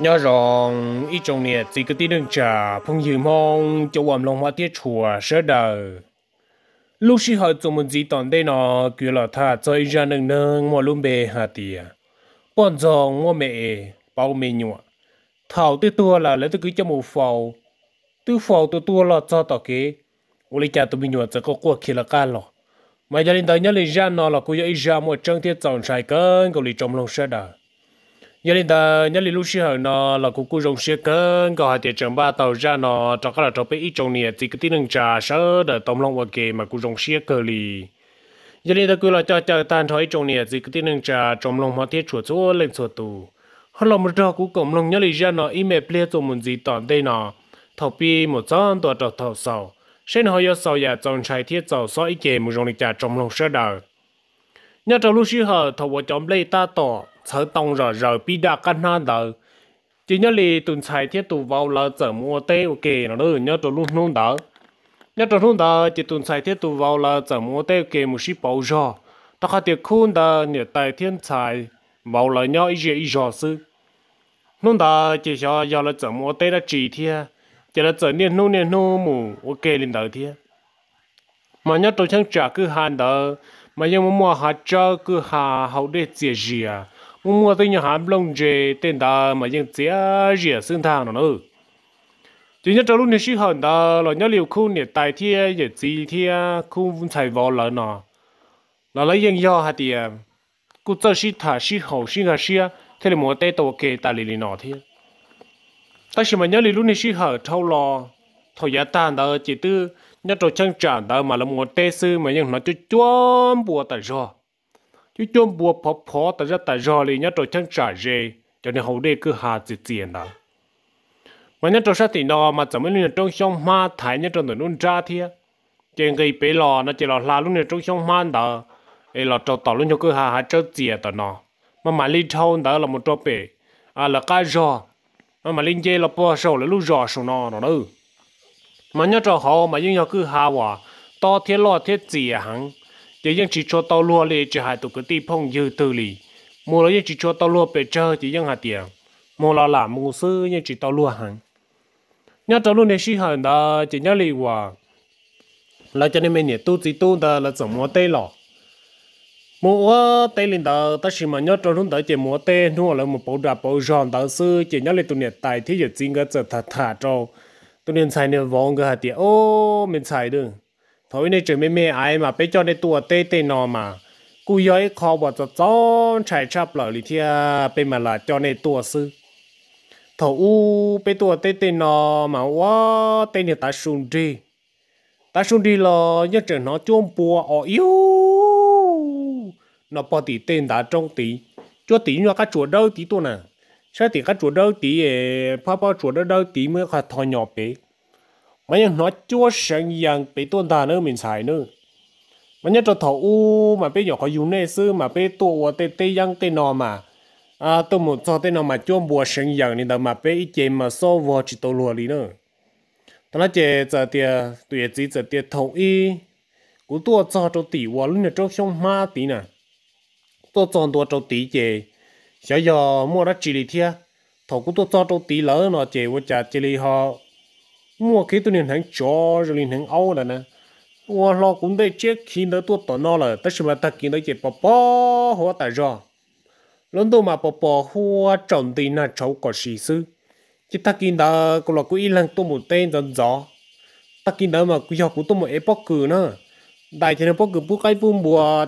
nhớ rằng ít trong nè chỉ có tí đừng trả phong dư mong cho quầm lòng hoa tiết chùa sớ đời lúc khi họ dùng một gì toàn đây nó cứ là thà cho ra nâng nâng mà luôn bề hà tìa bọn dòng ngô mẹ bao mẹ nhụa thảo tư tua là lấy tư cứ cho một phàu tư phàu tư tua là cho tỏ kế ô lý cha tôi mình nhụa sẽ có cuộc khi là can lọ mà gia đình tới nhớ lý ra nó là cứ ý ra một chân tiết dòng trái cơn của lý trong lòng sớ đời giờ đi ta nhớ đi lúc xưa nó là cũng cũng dùng xe cơ có hai tiệt trường ba tàu ra nó cho các là cho bé ít trong nè thì cái tiếng năng trà sớ để tôm long và kề mà cũng dùng xe cơ lì giờ đi ta cứ là cho cho tan thôi trong nè thì cái tiếng năng trà trong long hoa tiết chuột chúa lên chuột tù họ làm một trò cũng cộng long nhớ đi ra nó im mệt ple rồi muốn gì tòn đây nó thầu pi một trăm tuổi trò thầu sầu sẽ nó yêu sầu dạ nhà trong trái thiết sầu soi kề một dòng lịch trà trong long sớ đời nhớ trong lúc xưa họ thầu vợ chồng lấy ta tỏ sở tông rồi rồi bị đa cắt na đỡ chỉ nhớ li tuần chạy thiết tu vào là chở mua tê ok nó đỡ nhớ tụ luôn luôn đỡ nhớ tụ luôn đỡ chỉ tuần chạy thiết tu vào là chở mua tê ok một xí bảo rồi ta khát tiệt khôn đỡ nhớ tài thiên chạy vào là nhớ ý gì ý rõ sư luôn đỡ chỉ cho giờ là chở mua tê đã chỉ thiết chỉ là chở niên nô niên nô mù ok lên đỡ thiết mà nhớ tụ chẳng trả cứ hàn đỡ mà nhớ mua mua hạt cho cứ hà hậu để chia gì à mua tôi nhà hàm lông dê tên ta mà dân chế rỉa xương thang nó nữa chỉ nhất trong lúc này sĩ hận ta là nhớ liều khu nhiệt tài thia giờ gì thia khu vun xài vò nọ là lấy dân do hạt tiền cụ cho sĩ thả sĩ hậu sĩ ngà sĩ thế là mua tổ kê ta lì lì nọ thia ta mà nhớ liều lúc này sĩ hở thâu lò thôi giá tàn ta chỉ tư nhớ trong chân tràn ta mà là mua tê sư mà nhưng nó chút chuông bùa ta rồi chứ chôm bùa phó phó ta ra ta rò lì nhá trò chân trả rề cho nên hậu đê cứ hà chỉ tiền đó mà nhá trò sát thì nó mà chẳng mấy trong sông ma thái nhá trò nó nôn ra thia trên cái bể lò nó chỉ là la lúc này trong sông ma đó ấy lò trò tỏ luôn cho cứ hà hà trò tiền đó nó mà mà linh thâu đó là một trò bể à là cá rò mà mà linh dê là bò sầu là lúc rò sầu nó nó đó mà nhá trò họ mà nhưng nhá cứ hà hòa to thiết lo thiết gì hằng giờ dân chỉ cho tàu lúa lì chỉ hai tổ cái tí phong dư tư lì mua là dân chỉ cho tàu lúa bể chơi chỉ dân hạt tiền mua là làm mua sư dân chỉ tàu lúa hàng nhớ tàu lúa này xí hàng đó chỉ nhớ lì hòa là cho nên mình nhớ tu chỉ tu đó mua tây lên đó ta chỉ mà nhớ trong lúc đó chỉ mua tây nua là một bộ đạp bộ giòn đó sư chỉ nhớ lên tụi nhật tài thì giờ chính cái chợ thà thà trâu tụi nhật xài nhật vong cái hạt tiền ô mình xài được ทวินเจอไม่ไม่ไอมาไปจอในตัวเต้เต้นอมา กูย้อยคอบอดจะจ้อนชายชาบเหล่าลิเทียเป็นมาละจอในตัวซื้อทอูไปตัวเต้เต้นอมาว่าเต้เนี่ยตาชุนดี ตาชุนดีลอยังเจอหนอจมปัวอ๋อยูนอปอตีเต้นตาจงตีจ้วตีนัวก็จวดเด้าตีตัวน่ะใช่ตีก็จวดเด้าตีเอ๋พ่อพ่อจวดเด้าตีเมื่อขาทอยหยอบเป๋มันยังน้อยจั่วเสียงยังไปต้นตาเนื้อมินชายเนื้อมันยังจะถออู้มาไปหยอกเขาอยู่ในซื้อมาไปตัววัวเตเตยังเตนอมา อ่าตัวหมดซอเตนอมาจ้วบัวเสียงยังนี่เดิมาไปอีเจมมาซ้วัวจิตตัวลัวลีเนื้อตอนนั้นเจจะเตียตัวจีจะเตียถออีกูตัวจอจัวตีวัวลุ่นเนี่ยจ้าช่องมาตีน่ะตัวจอนตัวจ้าตีเจอตีล小要莫拉吉里天，头骨都ว่าจะจ我家这ฮอ mua cái tôi nên hàng chó rồi nên hàng âu là nè ua lo cũng đây chết khi nó tuột tổ nó là tất nhiên là thật khi nó chỉ bò bò hoa tại do lớn tôi mà bò bò hoa trồng thì là cháu có sĩ sư chỉ thật khi đó cũng là cái lần tôi một tên dần gió thật khi đó mà cái học của tôi một epoch cử nữa đại trên epoch cử bút cái bút bùa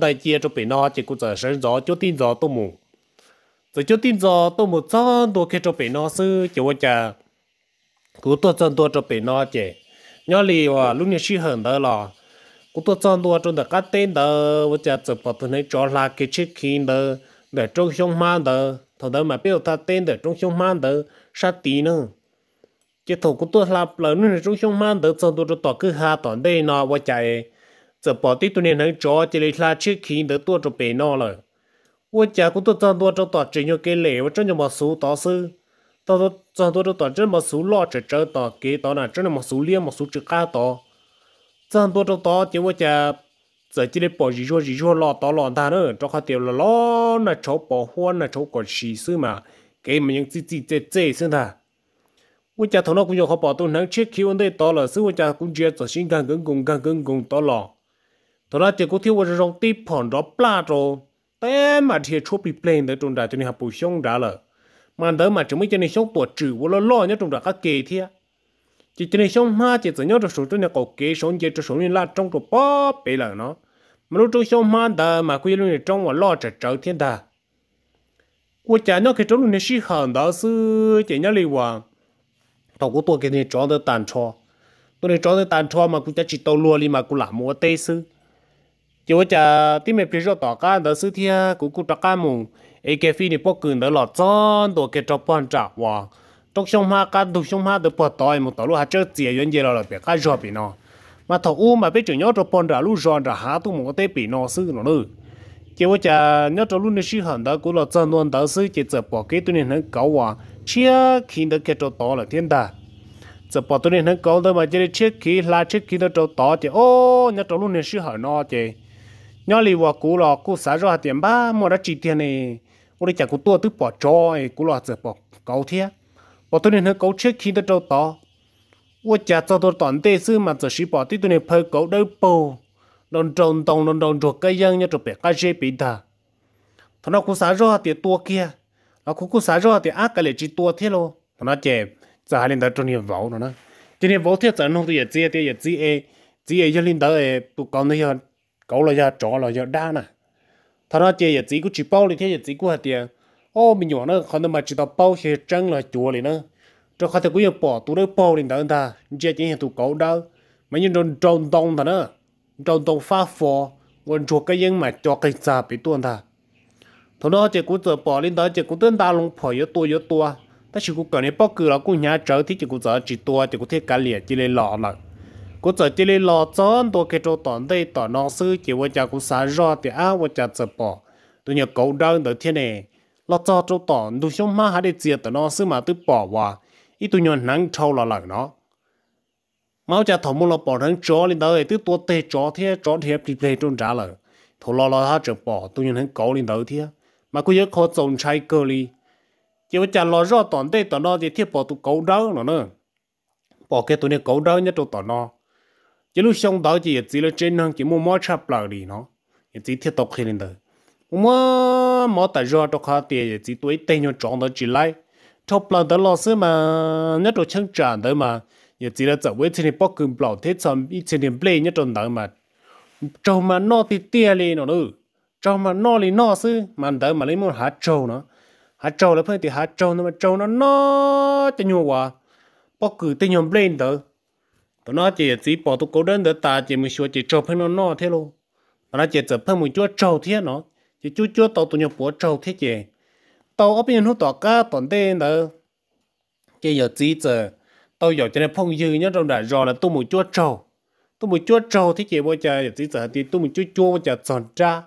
đại cho bị nó chỉ cũng trở sân gió cho tin gió tôi một, rồi cho tin gió tôi một gió tôi khi cho bị nó sư chỉ ว่าจะ cú tôi chọn tôi cho bị nó chè nhớ lì và lúc này xí hận đó là cú tôi chọn tôi cho đó cái tên đó và chả chụp vào thằng ấy cho là cái chiếc khi đó để trong trong mang đó thằng đó mà biết ta tên để trong trong mang đó sao tí nữa chứ thằng cú tôi làm là lúc này trong trong mang đó chân tôi cho tỏ cứ hà tỏ đây nó và chạy chụp vào tí tôi nên hắn cho chỉ là chiếc khi đó tôi cho bị nó rồi 我家工作真多，这大真有给累，我真就没收到手。到时 cho tôi đâu tỏ trên một số lo trở trở tỏ kế tỏ là trên một số liên một số chữ ca tỏ cho tôi đâu tỏ chỉ có giờ chỉ để bỏ gì cho gì cho lo tỏ lo ta nữa cho khó là lo là chỗ bỏ hoa là chỗ còn xì xứ mà cái mà những gì gì chế chế xứ ta quốc gia thằng nó cũng cho bỏ tôi nắng chết khi vấn đề tỏ là xứ quốc gia cũng chưa cho sinh càng cứng cùng càng cứng cùng tỏ lo tỏ chỉ có thiếu vào trong tiếp phòn đó pla rồi té mà thiệt chỗ bị plane để trốn đại cho nên học bổ sung đã rồi mà đỡ mà chúng mình cho nên sống tuổi trừ vô lo lo nhớ trong đó các kỳ thi chỉ cho nên sống ma chỉ tự nhớ trong số trong này có kế sống chỉ trong số nên là trong trong bó bể là nó mà lúc trong sống ma đỡ mà quy luôn trong và lo trở trở thiên đà của cha nó cái trong luôn sĩ hàng đó sư chỉ nhớ li hoàng tàu của tôi cái này chọn được tàn cho tôi này chọn được tàn cho mà cũng chỉ tàu lúa đi mà cũng làm mua tê sư chỉ có cha tí mẹ bây giờ tỏ cá đó sư thia cũng cũng tỏ cá mùng ấy cái phi này bóc cứng đó là chân đồ cái chọc bàn trả và trong xong ha cả trong xong ha được bắt tay một tàu lúc ha chơi tiền yên giờ là biết cái gì bị nó mà thầu u mà biết chữ nhớ chọc bàn trả lúc rồi trả há tu một cái bị nó sư nó nữa chỉ có chả nhớ chọc lúc này sư hẳn đó cũng là chân luôn đó sư chỉ chụp bỏ cái tu này nó cậu và chia khi đó cái chọc to là thiên đà chụp bỏ tu này nó cậu đó mà chỉ chia khi là chia khi đó chọc to chỉ ô nhớ chọc này sư hẳn nó chỉ nhớ li vào cũ là cũ xả ra tiền ba mua đã chỉ tiền này bố đi chả cú tua tức bỏ trôi cú lọt giờ bỏ cầu thiệt bỏ tôi nên hơi cầu trước khi tôi trâu to ua chả cho tôi toàn tê sư mà giờ sĩ bỏ tí tôi nên phơi cầu đâu bồ đòn tròn tòng đòn đòn ruột cây dân nhá trộn bẹt cái gì bị đà thằng nó cũng xả rồi thì tua kia nó cú cũng xả rồi thì ác cái lệ chỉ tua thế lo. thằng nó chè giờ hai lên đó trôn hiệp vỗ nó nó cho nên vỗ thiết giờ nó tôi giờ chia tôi giờ chia chia cho lên đó tụ con nó giờ cậu là giờ trọ là giờ đa nè 他那天也只顾去包里天也只顾下天，哦，明年呢可能嘛知道包些挣了脚里呢，这还得过要包多了包里等他，你这点也都搞到，没人种种东他呢，种东发货，我做个人嘛做个啥别多他，他那这股子包里头这股等大龙婆也多也多，但是股个人包够了股伢找天这股子只多这股天干裂起来老了。cô giờ chỉ lấy lo chọn đồ cái chỗ tận đây tận nó sư chỉ vợ chồng cũng sáng rõ thì á vợ chồng chụp bỏ tôi nhớ cậu đang đợi thế này lo cho chỗ tận tôi xong má hai để giết tận nó sư mà tôi bỏ qua ít tôi nhớ nắng trâu là lợn nó máu cha thằng mua lo bỏ nắng chó lên tới tôi tôi tê chó thế chó thế bị lệ trôn trả lời thằng lo lo ha chụp bỏ tôi nhớ nắng cậu lên tới thế mà cô nhớ khó trồng trái cơ đi chỉ vợ chồng lo rõ tận đây tận nó thì thiết bỏ tôi cậu đó nữa bỏ cái tôi nhớ cậu đó nhất chỗ tận nó chỉ lúc xong đó chỉ chỉ là trên hàng chỉ mua mua chắp lại đi nó chỉ thiết tục khi lên đời mua mua tại do đó khá tiền chỉ tuổi tên nhau chọn đó chỉ lại chọc lại đó là sao mà nhất đồ chân tràn đó mà chỉ là 走位 trên này bóc cứng bảo thế xong ít trên này play nhất đồ đó mà trâu mà nó thì tiền lên nó nữa trâu mà nó thì nó sư mà đó mà lấy mua hạt trâu nó hạt trâu là phải thì hạt trâu nó mà trâu nó nó cho nhau quá bóc cử tên nhau play đó tụi nó chỉ chỉ bỏ tụi cố đơn đỡ ta chỉ mình xua chỉ trâu phải nó no thế luôn tụi nó chỉ chỉ phải mình chúa trâu thế nó chỉ chúa chúa tàu tụi nhau giờ chỉ giờ tàu giờ cho nên phong dư nhá trong đại là tụi mình chúa trâu tụi mình chúa trâu bây giờ chỉ giờ thì tụi mình chúa chúa bây giờ tròn ra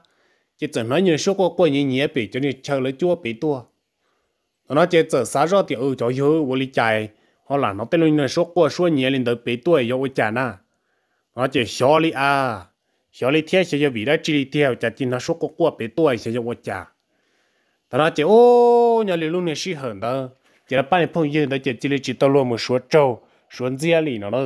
chỉ giờ nói như số qua qua như nhẹ bị cho nên chờ lấy chúa bị tua tụi nó chỉ giờ xả thì ừ cho dư vô lý chạy họ là nó tên luôn là số qua số nhiều lên tới bảy tuổi yêu với cha na nó chỉ xóa li à xóa đi theo sẽ vì đó chỉ theo cha chỉ nó số qua qua bảy tuổi sẽ yêu với cha ta nó chỉ ô nhà liền luôn này sĩ hận đó chỉ là ba này phong yên đó chỉ chỉ là chỉ tao luôn một số trâu số dĩa lì nó đó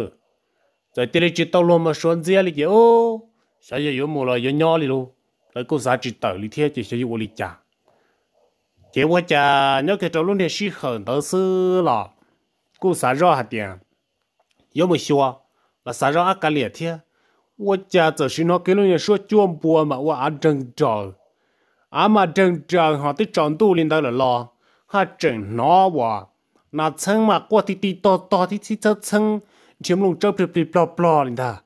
rồi chỉ là chỉ tao luôn một số gia lì chỉ ô sẽ yêu một là yêu nhỏ lì luôn rồi cô giá chỉ tao lì theo chỉ sẽ yêu với cha chỉ với cha nhớ cái trâu luôn này sĩ hận đó xưa là 公社让哈点，要么啊，那啥让俺干两天。我家在山上给了人说姜馍嘛，我俺正蒸。俺们正蒸，还都长多领到了啦，还蒸拿我，那蹭嘛，刮滴滴答答的起着蹭，全部蒸的皮皮白白白的。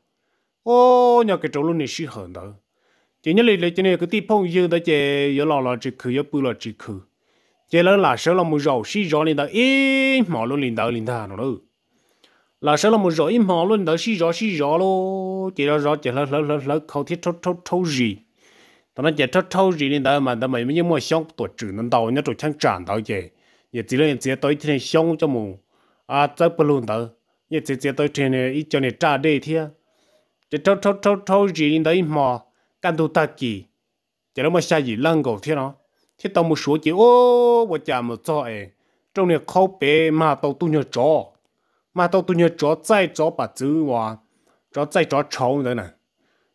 哦，那个蒸了你稀罕的。今天来来天有个地方，有的家又老了这口，又补了这口。chế lỡ là sớ là một rầu xí rõ lên đó ý mỏ luôn lên đó lên đó nó đâu là sớ là một rầu ý mỏ luôn đó xí rõ xí rõ lô chỉ là rõ chế là lỡ lỡ lỡ không thiết thâu thâu thâu gì tao nói chế thâu thâu gì lên đó mà tao mày mới như mua xong tuổi trừ nên tao nhớ tuổi tháng tràn tao chế giờ chỉ lên chế tới thiên xong cho mù à tới bốn luôn đó giờ chỉ chế tới thiên ý cho này trả đề thia chế thâu thâu thâu thâu gì lên đó ý mỏ căn tu ta kỳ chế lỡ mà sai gì lăng cầu thiên nó khi tao một số chỉ ô bộ chả một cho ấy trong này khâu bé mà tao tu nhớ chó mà tao tu nhớ chó trái chó bà chữ hoa, chó chạy chó cháu nữa nè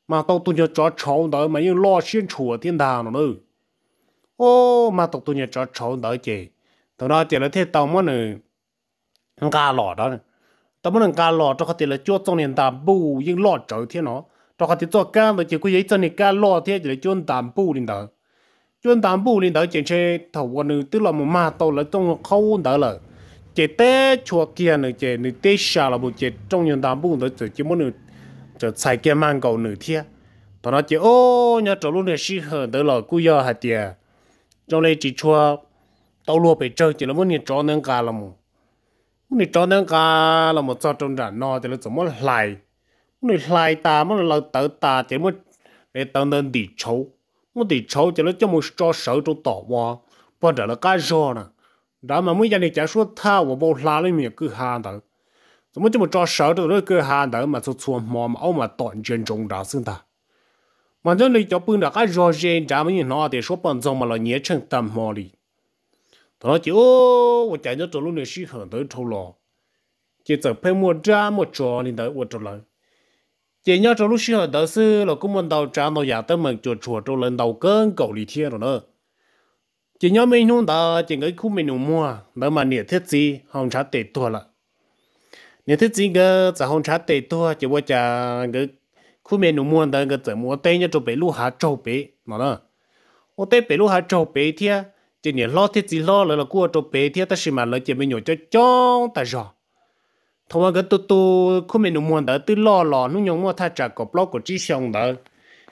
mà tao tu nhớ chó cháu đó mà yêu lo xuyên chùa thiên đàng nữa ô mà tao tu nhớ chó cháu đó chị tao nói chị là thế tao muốn nữa gà lọ đó tao nè gà lọ cho cái là cho trong nền tạm bù nhưng lo trở thế nó cho cái cho cá rồi chỉ có giấy cho nền cá lo thế chỉ là chúa tạm bù lên đó chuyên tám bù lên đó chỉ chơi thầu quân nữ tức là một ma tàu là trong khâu đó là chỉ té chùa kia nữa chỉ nữ té xa là một chỉ trong nhân tám bù đó chỉ chỉ muốn nữ chỉ xài cái mang cầu nữ thiệt thằng nó chỉ ô nhà trộn luôn này xí hơn đó là cú giờ hạt tiệt trong này chỉ chùa tàu lúa bị chơi chỉ là muốn nữ trộn nâng cả là một muốn nữ trộn nâng cả là một cho trong đàn nó thì là 怎么来 muốn nữ lại ta muốn là tự ta chỉ muốn để tao nên đi chấu 我 thì cháu cho nó cho một cho sợ trong tỏ hoa bắt đầu là cái rõ nè đã mà mấy gia đình trả số tha và bao la lên miệng cứ hàng đó 怎么这么着手的那个汉的嘛，就从妈妈我们短卷中打生的。反正你就不那个热人，咱们拿的说本怎么了，年成淡漠里。他那就我感觉走路的时候都臭了，就走配么这么着你的我走了。chỉ nhớ trong lúc xưa đó sư là cũng muốn đào trả nó nhà tới mình chuột chuột trong lần đầu cơn cầu lý thiên rồi nữa chỉ nhớ mình hôm đó chỉ cái khu mình mua đó mà nhiệt thiết gì không trả tệ tua là nhiệt thiết gì cơ chả không trả tệ tua chỉ qua giờ cái khu mình mua đó cái chả mua tây nhớ cho bé lũ hạ trâu bé nó nữa ô tây bé lũ hạ trâu bé thì chỉ nhớ lo thiết gì lo là là cua trâu bé thì ta xí mà là chỉ mình nhổ cho chong ta rồi thua cái tu tu không mình muốn đỡ tự lo lo nó nhung mua thay trả cọc lo của chi xong đỡ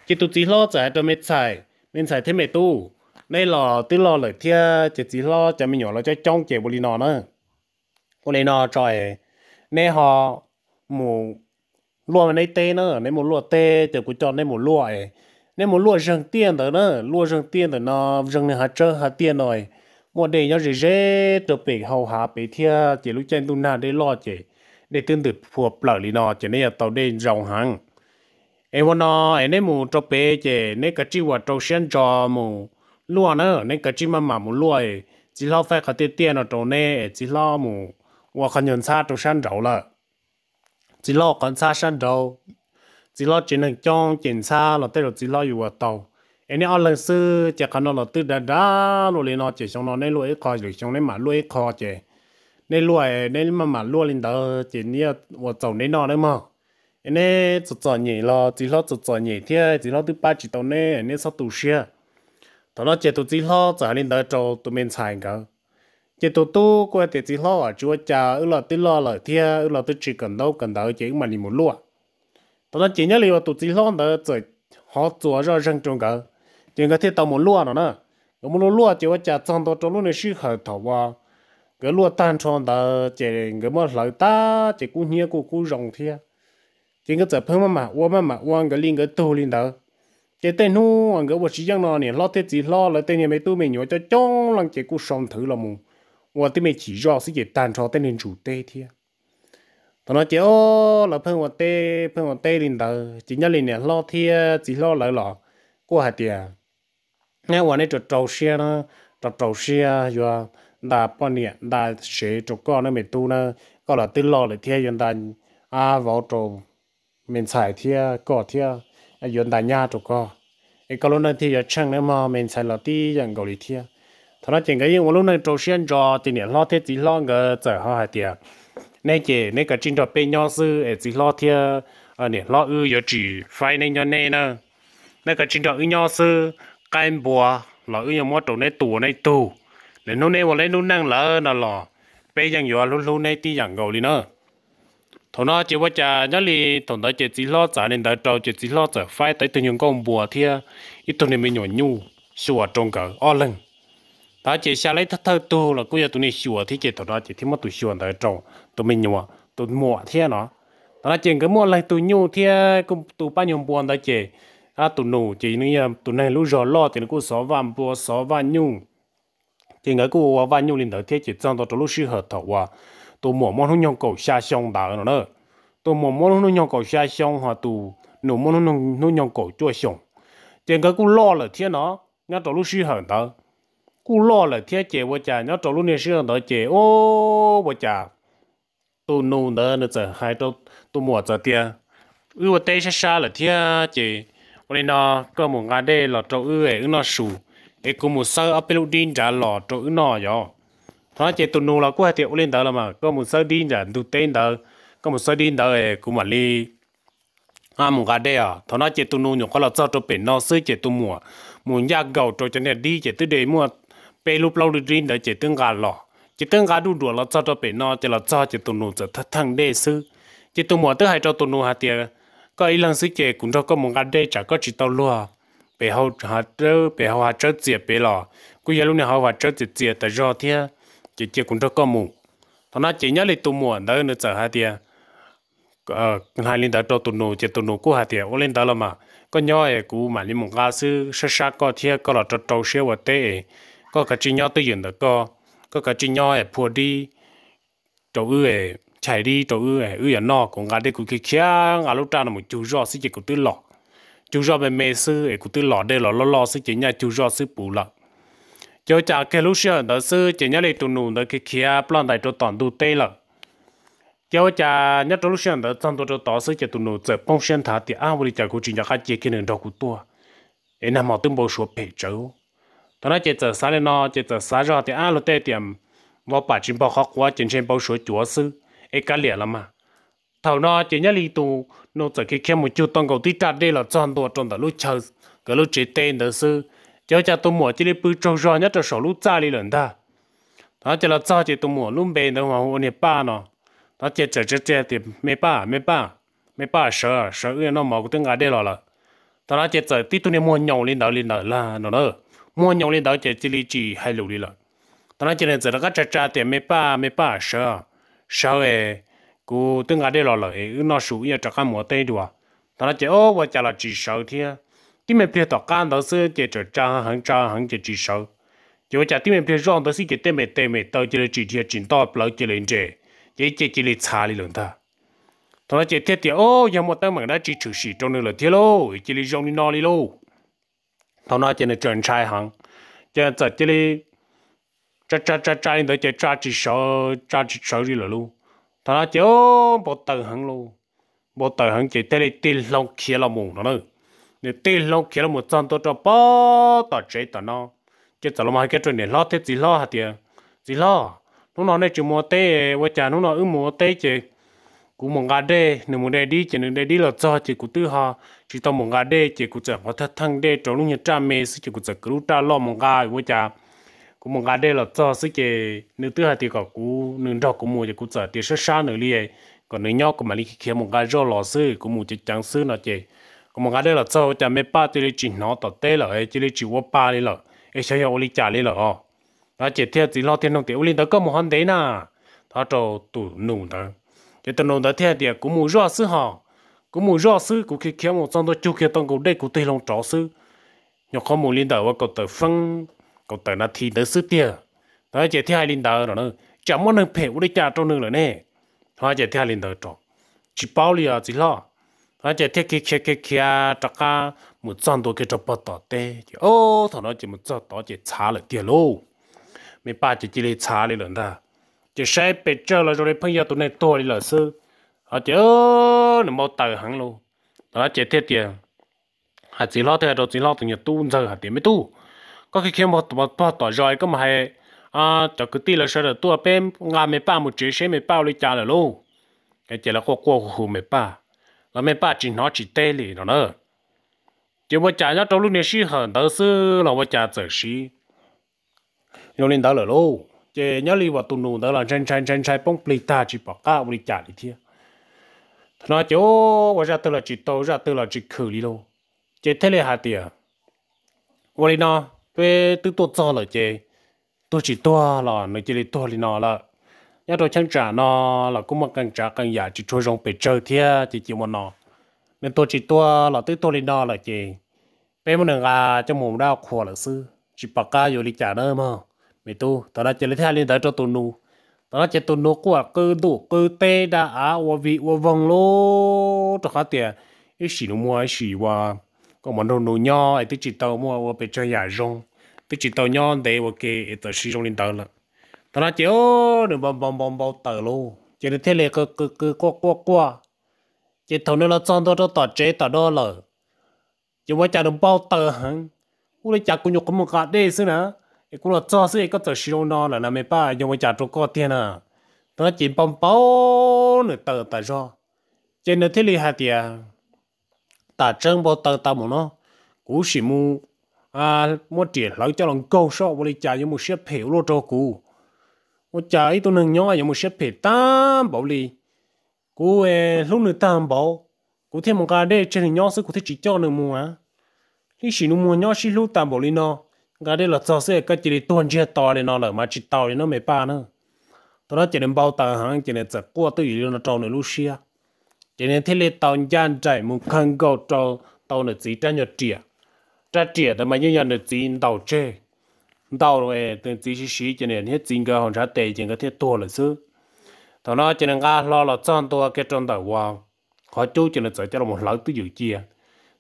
chỉ tu chỉ lo giải cho mình xài mình xài thêm mày tu đây là tự lo lời thia chỉ chỉ lo cho mình nhỏ lo cho trong chế bồ lì nọ nữa bồ lì nọ trời nè họ mù lúa mà nấy tê nữa nấy mù lúa tê thì cũng cho nấy mù lúa ấy nấy mù lúa rừng tiền đó nữa lúa rừng tiền đó nó rừng này hạt trơ hạt tiền rồi một đề nhau rỉ rê tụi bị hầu hạ bị thia chỉ lúc trên tu na để lo chỉ để tương tự phù lở lì nọ cho nên là tàu đi rộng hẳn em vẫn nọ em nên mù cho bé chỉ nên cái chi vật trâu sen cho mù lúa nữa nên cái chi mà mà mù lúa chỉ lo phải cái tiền tiền ở chỗ này chỉ lo mù hoặc còn nhận xa trâu sen rộng là chỉ lo còn xa sen rộng chỉ lo chỉ nên trong chuyển xa là tới rồi chỉ lo อยู่ ở tàu em nên ăn lần sư chỉ cần nó là từ đà đà rồi nó chỉ xong nó nên lúa ấy coi rồi xong nên mà lúa ấy coi chỉ nên lúa nên mà mà lúa lên đó chỉ nia và trồng nên nọ đấy mà nên chợ chợ nhỉ lo chỉ lo chợ chợ nhỉ thế chỉ lo thứ ba chỉ tàu nên nên sao tụ xe tao nó chỉ tụ chỉ lo chợ lên đó cho tụ mình xài cả chỉ tụ tụ qua thì chỉ lo à chúa cha ở lo tụ lo lời thế ở lo tụ chỉ cần đâu cần đâu chỉ mà đi một lúa tao nó chỉ nhớ là tôi chỉ lo đó chỉ họ chúa ra răng trong cả chỉ có thể tàu một lúa nữa nè một lúa chỉ có cha trồng đó trong lúc này sư khởi thảo vào cái lúa tan tròn đó chỉ cái mà lợn ta chỉ cũng nhia cũng cũng rồng thia chỉ cái giờ phun mà uo mà mà uo cái linh cái tu linh đó chỉ tên nu anh cái vật chỉ giang nó nè lo thế gì lo là tên nhà mấy tu mình nhớ cho trong lòng chỉ cũng sống thử là mùng uo tên mình chỉ rõ sự chỉ tan tròn tên nên chủ tê thia tao nói chỉ ô là phun uo tê phun uo tê linh đó chỉ nhớ linh này lo thia chỉ lo lỡ lọ qua hạt tiền nghe uo này trâu trâu xe nó trâu trâu xe rồi đà bao nhiêu đà sẽ cho con nó mình tu nó có là tự lo để theo dân đàn à vào trộm mình xài theo có theo dân đàn nhà cho con cái con lúc này thì giờ chẳng nữa mà mình xài là tí dân gọi đi theo thằng nó chuyện cái gì mà lúc này trâu xuyên cho thì niệm lo thế chỉ lo ngờ chở họ hai tiền nên chỉ nên cái chuyện đó bây nhau sư để chỉ lo theo à niệm lo ư giờ chỉ phải nên cho nên nữa nên cái chuyện đó bây nhau sư cái bùa lo ư nhau mua trâu này tù này tù เลนู้นเวันนี้นู้นนั่งละนั่นหรอไปยังอยู่ลุ้นลุ้นในที่อย่างเกาหลีเนอะทนอจีว่าจะนั่นลีตอนได้เจ็ดจีลอจ่าเนี่ยได้เจ้าเจ็ดจีล้อจ่าไฟแต่ตัวยังก็บัวเทียอีตัวนี้ไม่หย่นยู่ชัวตรงกับอ้อเลังถ้าเจ็ดชาเลยถ้าเธตัวแล้วก็จะตัวนี้ชัวที่เจ็ดทนอจีที่มันตัวชัวได้เจ้าตัวไม่หย่นตัวหม้อเทียเนาะตอนนั้นเจ็ดก็หม้อเลยตัวยู่เทียก็ตัวป้ายงบัวได้เจ็อาตัวหนูเจ็ดนี่ตัวนั้นรูกจอล้อแต่ก็สอวันบัวสอวันยู thì ngỡ cô và nhiều linh thở thế chỉ trong đó trong lúc sư hợp thọ và tôi muốn muốn không nhau cầu xa xong đã nữa tôi muốn muốn không nhau cầu xa xong hoặc tôi nụ muốn không không nhau cầu chua xong thì người cô lo là thiên nó nhà trong lúc sư hợp đó cô lo là thiên chỉ vợ chồng nhớ trong lúc này hợp đó chỉ ô vợ chồng tôi nụ đó nữa chỉ hai tôi tôi mua giờ thiên, ư vợ tây xa đây là chỗ thế nó วันนี้เนาะก็หมุนงานได้หลอดเราเอื้อเอื้อเนาะสูเอกูมุสเอาไปลูดินจ่าหล่อตัวอื่นหน่อยอถ้าเจตุนูเราก็ให้เตียวเล่นเดอละมาก็มุสดินจ่าดูเต้นเดอก็มุสดินเดอเอกูมันลีห้ามุกาเดียถ้าน่าเจตุนูอยู่ก็เราเจ้าตัวเป็นนอซื้อเจตุมัวมุนยากเก่าตัวจะเนี่ยดีเจตุเดมัวไปรูปเราดูดินเดอเจตุงการหล่อเจตุงการดูดวเราเจ้าตัวเป็นนอเจเราเจ้าเจตุนูจะทั้งเดซื้อเจตุมัวตัวให้เจ้าตุนูหาเตียก็อีหลังซื้อเจกุนเราก็มุกาเดียจ่าก็จิตเอาลัว bé hậu họ trơ bé hậu họ trơ tiệt bé lò cứ giờ lúc này họ họ trơ tiệt tại do thế chỉ chỉ cũng rất có mù thằng nó chỉ nhớ lấy tụ mù đó nữa sợ hai tiệt ờ hai linh đó cho tụ nô chỉ tụ nô cũ hai tiệt ô linh đó là mà có nhớ ấy cũ mà linh mông ga sư sát sát có thế có là trâu trâu xe vật tệ có cái chỉ nhớ tới giờ đó có có cái chỉ nhớ ấy phù đi trâu ư ấy đi trâu ư ấy ư ấy nó cũng ga đi cũng kia kia ngà lúc ta nó một chú rõ xí chỉ cũng tư lọ chú cho bên mẹ sư ấy cũng tự lọ đây lọ lọ lọ sư chỉ nhà chú cho sư phụ lọ cho chả cái lúc xưa đó sư chỉ nhà lấy tụ nụ đó cái kia plan đại cho toàn đủ tê lọ cho chả nhất lúc xưa đó trong đó đó sư chỉ tụ nụ giờ bông xuyên thả thì anh với chả cũng chỉ nhà khác chỉ cái nền đó cũng tua em nằm ở tương bộ số bảy cháu đó là chỉ giờ sáng lên nó chỉ giờ sáng ra thì anh lo tê tiệm vào bảy chính bao khóc quá chính chín bao số chúa sư em cá liền lắm mà thầu nó chỉ nhớ li tù nó chỉ cái khen một chút tông cầu tí trả đây là chọn đồ trong đó lúc chờ cái lúc chỉ tên đó sư cháu cha tôi mua chỉ để bự trâu rò nhất cho sổ lúc cha đi lần ta đó chỉ là cha chỉ tôi mua lúc bên đó mà hôm nay ba nó đó chỉ chỉ chỉ thì mấy ba mấy ba mấy ba sợ sợ cái nó mò cái tiếng gà đây rồi là đó là chỉ chỉ tí tôi mua nhau lên đó lên đó là nó đó mua nhau lên đó chỉ chỉ lý chỉ hai lù đi rồi, đó là chỉ là chỉ là cái cha cha thì mấy ba mấy ba sợ sợ ấy cô tương ngã đây là lợi nó sủ ya cho khăn mùa tây đùa ta nói chị ô vợ chả là chỉ sợ thia tí mẹ bia tỏ can đó xưa chị trở trang hàng trang hàng chị chỉ sợ chị vợ chả tí mẹ bia rong đó xí chị tê mẹ tê mẹ tao chị là chỉ thia chỉ to lỡ chị lên chị chị chị chỉ là xả đi lần ta ta nói chị thiệt thì ô giờ một tay mình đã chỉ chữ sĩ trong nơi là thiệt lô chị là rong đi no đi lô ta nói chị là trần trai hàng chị là chị là cha cha cha cha đó chị cha chỉ sợ cha chỉ sợ đi là luôn ta nó chỗ bộ tờ hằng luôn bộ tờ hằng chỉ tê tê long kia là mù nó nữa nè tê long kia là một trăm tôi cho bao tờ chế tờ nó chứ tờ mà cái chuyện này lo thế gì lo hả tiền gì lo lúc nào này chỉ mua tê với cha lúc nào ứng mua tê chứ cú một gà đê nếu muốn đi chỉ nên đi là cho chỉ cú tư ha chỉ tao một gà đê chỉ cú chở vào thằng thăng đê cho lúc nhà cha mẹ chỉ cú cứ lúc ta lo một gà với cha cũng mong ngã đây là cho sự cái nữ tư hai thì có cú nữ đó cũng mua cho cú sợ thì sẽ xa nữ liền còn nữ nhau cũng mà đi kia một ngã rồi lò sư cũng mua cho chẳng sư nó chị cũng mong ngã đây là cho cha mẹ ba thì lấy chỉ nó tọt tê là ấy chỉ lấy chỉ qua ba đi là ấy sẽ yêu lấy trả đi là họ đó chị theo chỉ lo tiền đồng tiểu lấy đó có một hòn đấy na đó cho tủ nụ đó cái tủ nụ đó theo thì cũng mua rõ sư họ cũng mua rõ sư cũng khi kia một trong đó chú kia tông cũng đây cũng tê lòng trỏ sư nhọc không mua lên đầu và còn tự phân cậu tới nó thì tớ sứ tia tớ chỉ thi hai linh tờ rồi nữa chẳng muốn nâng phèo đi cha trong nương rồi nè hoa chỉ thi hai linh tờ trộn chỉ bao li à chỉ lo hoa chỉ thi kia kia kia kia chắc cả một trăm đô kia chụp bắt tờ tê chỉ ô thằng nó chỉ một trăm tờ chỉ trả lại tiền luôn mình ba chỉ chỉ lấy trả lại lần ta chỉ sai bị chơi là rồi 朋友 tụi này tôi là sư họ chỉ ơ nó mau tờ hẳn luôn đó chỉ thiết tiền hạt chỉ lo thế rồi chỉ lo từ nhà tu giờ hạt tiền mới tu có khi kiếm một một bao tỏi rồi có mà hay à cho cứ tí là sợ là tua bên ngà mẹ ba một chế xe mẹ bao lấy trả là lô, cái chỉ là qua qua hù mẹ ba là mẹ ba chỉ nó chỉ tê lì đó nữa chỉ mà trả nhá trong lúc này xí hơn, đó sư là mà trả giờ xí nhớ lên đó là lô, chỉ nhớ đi vào tụi nụ đó là chân chân chân chân bông plei ta chỉ bỏ cả đi trả đi thiệt nó chỗ và ra từ là chỉ tàu ra từ là chỉ khử đi lô, chỉ thế là hạt tiền vậy nó về từ tôi cho là chơi tôi chỉ to là nó chỉ là to thì nó là nhà tôi chẳng trả nó là cũng một cần trả càng giả chỉ cho rong bị chơi thế chỉ chịu một nó nên tôi chỉ to là tới tôi thì nó là chơi bé một người à trong mồm đau khổ là sư chỉ bạc ca rồi đi trả nữa mà mày tu tao đã chơi lấy lên tới cho vâng tôi nu tao đã chơi tôi nu của cơ đủ cơ tê đã á vị và vòng lô cho khá tiền ít xỉ nó mua ít xỉ có món đồ nồi nho ấy tức chỉ tàu mua và bị chơi giả rong tức chỉ tàu nho để và cái tới sử dụng lên tờ là tao nói chéo đừng bom bom bom bom tờ luôn chỉ được thế này cứ cứ cứ qua qua qua chỉ thầu nữa là chọn đó đó tờ chế tờ đó là chỉ mới trả được bao tờ hẳn u lấy trả cũng nhục cũng một cả đây xí nữa cũng là cho xí có tờ sử dụng nó là làm mấy ba nhưng mà trả cho có tiền à tao nói chỉ bom bao nữa tờ tờ cho chỉ được thế này hả tiền ta chân bao tơ tao một nó cú xì mu à mua tiền lấy cho lòng câu so với cha giống một xếp phiếu lo cho cú một cha ấy tôi nâng nhỏ giống một xếp phiếu tam bảo li cú ê lúc nửa tam bảo cú thêm một cái đây trên nhỏ sẽ cú thấy chỉ cho nữa mua lý xì nó mua nhỏ xì lúc tam bảo li nó cái đây là cho sẽ cái chỉ để tuần chưa to để nó là mà chỉ để nó mệt ba nữa tôi nói chỉ đến bao tờ hàng chỉ là giật qua tôi nó trâu này lúc xưa cho nên thế là tàu gian chạy muốn khăn gấu cho tàu nó chỉ trả nhật trịa trả trịa thì mà như nhà nó chỉ tàu chơi tàu rồi từ chỉ xí xí cho nên hết chính cái hòn trả tệ chính cái thiết tua là xứ tàu nó cho nên ga lo là chọn tua cái trong tàu wow khó chú cho nên chạy cho một lão tư dự chia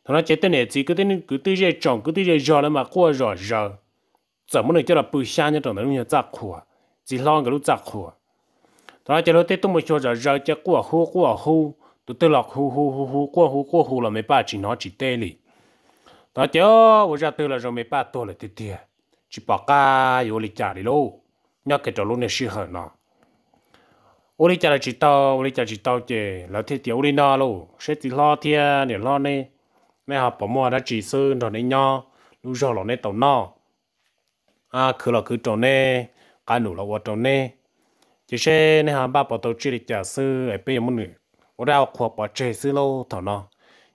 tàu nó chạy tên này chỉ cứ tên cứ tư dây tròn cứ tư dây giò là mà qua rõ rõ 怎么能叫他不下呢？长得那么咋苦，只啷个都咋苦。他那叫他在多么学着热，结果好过好。tụ tư lọc hu hu hu hu qua hu qua hu là mấy ba chỉ nó chỉ tê lì đó chứ vô ra tư là rồi mấy ba tổ là tê tê chỉ bỏ ca vô lì chả đi lô nhớ cái trò luôn này xí hở nó vô lì chả là chỉ tao vô lì chả chỉ tao chè là thế tiểu lì nó lô sẽ chỉ lo thia để lo nè nè học bỏ mua đã chỉ sư rồi nè nho lúc rồi à, là nè tàu nó à cứ là cứ trò nè cái nụ là vợ trò nè chỉ sẽ nè học ba bỏ tàu chỉ lì chả sư ai bây giờ muốn rau khổ bỏ chè xí lô thọ nó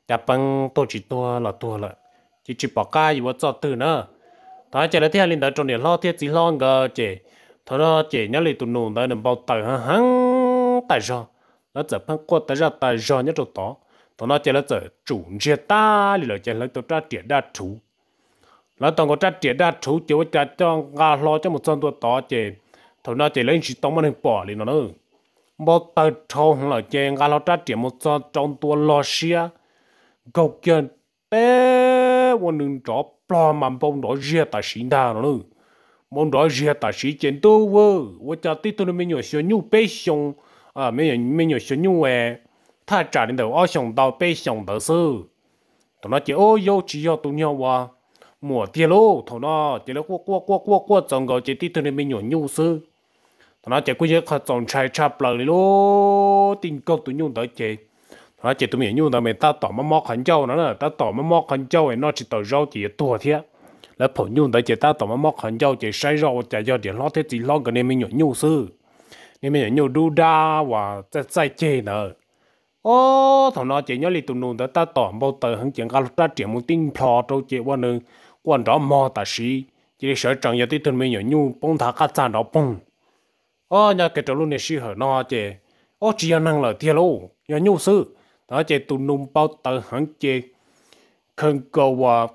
nhà bằng tôi chỉ tua là tua là chỉ chỉ bỏ cá gì cho từ nữa thà chè là thế linh đã trong này lo thiết chỉ lo ngờ chè thọ nó chè nhớ lại tụi nụ đã nằm bao tờ hăng hăng tại nó chở bằng quạt tại sao tại sao nhớ chỗ đó thọ nó chè là chở chủ chia ta lì là chè là tụi ta tiền đa chủ là tao có ta tiền chủ chỉ có cha cho ngà lo cho một trăm tuổi đó chè thọ nó chè lên chỉ tông mà bỏ liền nó nữa một tờ trong là chê ngà lo trá một cho trong tua lo xia gầu kiên bé, một nương trọ plò mầm bông đó ria ta xí đà nó mong đó ria ta xí chén tu vơ vơ cho tí tu nó mới nhổ xíu nhu bê xông à mới nhổ mới nhổ xíu nhu về ta trả đến đầu ao xong đào bé xong đỡ sư tụi nó chỉ ô yêu chỉ yêu tụi nhau à mùa tiệt lô tụi nó chỉ là quạ quạ quạ quạ quạ trồng gầu chỉ tí tu nó mới nhu sư nó chạy quý giấc còn trai chập đi luôn tình câu tụi nhung tới chị nó chạy tụi mình nhung tới mình ta tỏ mắm móc hẳn châu nó là ta tỏ mắm móc hẳn châu nó chỉ tỏ rau chỉ tua thế là phổ nhung tới chơi ta tỏ mắm móc hẳn châu chỉ sai rau chả cho để lo thế chỉ lo cái này mình nhung nhung sư nên mình nhung đu đa và chạy chạy chơi nữa ô thằng nó chỉ nhớ li tụi nhung tới ta tỏ bao tờ hẳn chuyện cái ta chuyện một tin phò trâu chơi qua nữa quan đó mò ta sĩ chỉ sợ chẳng giờ tí thân mình nhung bông thả cá chăn đó bông ô ờ, nhà cái trâu luôn này xí hở nó chè ô chỉ năng là thiệt lô nhà nhu sư đó chè tụ nung bao tờ hắn chè khẩn cầu và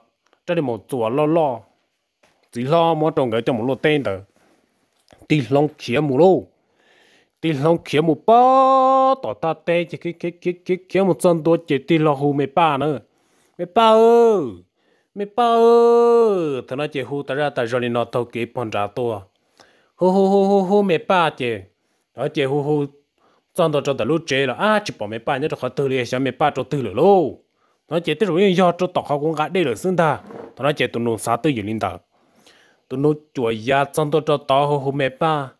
cho đi một chùa lo lo chỉ lo mỗi trong cái trong một lô tên đó đi long kia một lô đi long kia một bao tỏ ta tê chỉ cái cái cái cái kia một chân đôi chỉ đi lo hù mày ba nữa mày ba ơ, mày ba ơ, thằng nó chỉ hù ta ra ta cho nó tàu kế bọn ra tôi hô hô hô hô hô mẹ ba chị đó chị hô hô trong đó cho đó lúc chị là à chị bỏ mẹ ba nhớ cho khó từ liền sao mẹ ba cho từ rồi lô nó chị tới rồi do cho tọt khó cũng gạt đây rồi xưng ta đó nó chị tụi nó sát tới rồi linh ta tụi nó chuột ya trong đó cho tọt hô hô mẹ ba